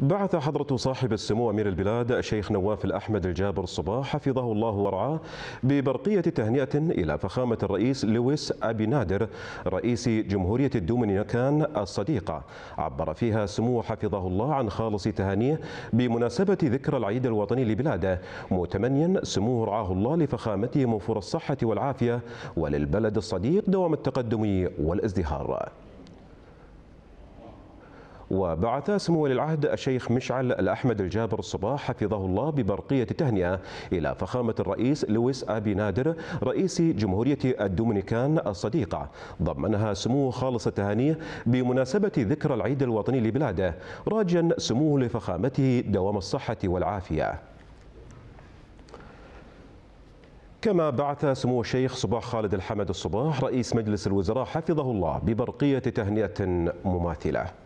بعث حضرة صاحب السمو أمير البلاد الشيخ نواف الأحمد الجابر الصباح حفظه الله ورعاه ببرقية تهنئة إلى فخامة الرئيس لويس أبي نادر رئيس جمهورية الدومينيكان الصديقة عبر فيها سمو حفظه الله عن خالص تهانيه بمناسبة ذكرى العيد الوطني لبلاده متمنيا سموه رعاه الله لفخامته موفور الصحة والعافية وللبلد الصديق دوام التقدم والازدهار وبعث سمو ولي العهد الشيخ مشعل الأحمد الجابر الصباح حفظه الله ببرقية تهنئة إلى فخامة الرئيس لويس أبي نادر رئيس جمهورية الدومينيكان الصديقة ضمنها سموه خالص التهانيه بمناسبة ذكرى العيد الوطني لبلاده راجيا سموه لفخامته دوام الصحة والعافية كما بعث سمو الشيخ صباح خالد الحمد الصباح رئيس مجلس الوزراء حفظه الله ببرقية تهنئة مماثلة